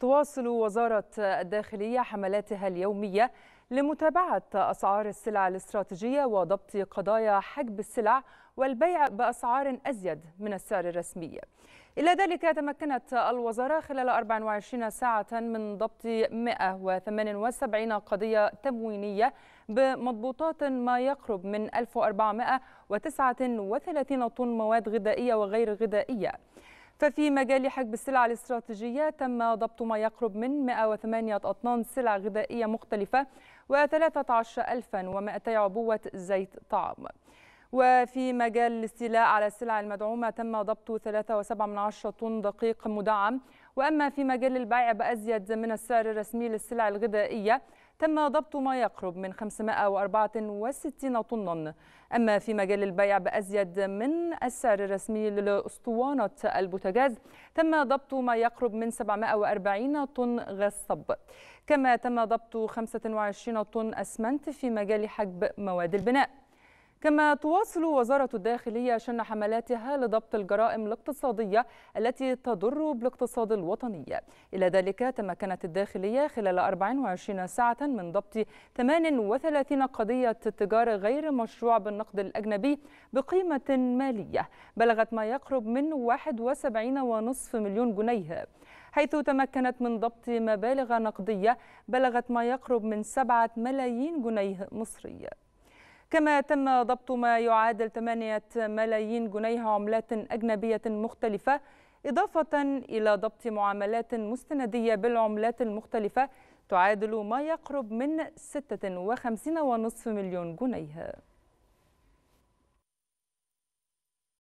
تواصل وزارة الداخلية حملاتها اليومية لمتابعة أسعار السلع الاستراتيجية وضبط قضايا حجب السلع والبيع بأسعار أزيد من السعر الرسمي إلى ذلك تمكنت الوزارة خلال 24 ساعة من ضبط 178 قضية تموينية بمضبوطات ما يقرب من 1439 طن مواد غذائية وغير غذائية ففي مجال حجب السلع الاستراتيجية تم ضبط ما يقرب من 108 أطنان سلع غذائية مختلفة و13200 عبوة زيت طعام وفي مجال الاستيلاء على السلع المدعومة تم ضبط 3.7 طن دقيق مدعم وأما في مجال البيع بأزيد من السعر الرسمي للسلع الغذائية تم ضبط ما يقرب من 564 طنا أما في مجال البيع بأزيد من السعر الرسمي لأسطوانة البوتاجاز تم ضبط ما يقرب من 740 طن غاز صب كما تم ضبط 25 طن أسمنت في مجال حجب مواد البناء كما تواصل وزارة الداخلية شن حملاتها لضبط الجرائم الاقتصادية التي تضر بالاقتصاد الوطني إلى ذلك تمكنت الداخلية خلال 24 ساعة من ضبط 38 قضية تجار غير مشروع بالنقد الأجنبي بقيمة مالية بلغت ما يقرب من 71.5 مليون جنيه حيث تمكنت من ضبط مبالغ نقدية بلغت ما يقرب من 7 ملايين جنيه مصري كما تم ضبط ما يعادل 8 ملايين جنيه عملات أجنبية مختلفة إضافة إلى ضبط معاملات مستندية بالعملات المختلفة تعادل ما يقرب من 56.5 مليون جنيه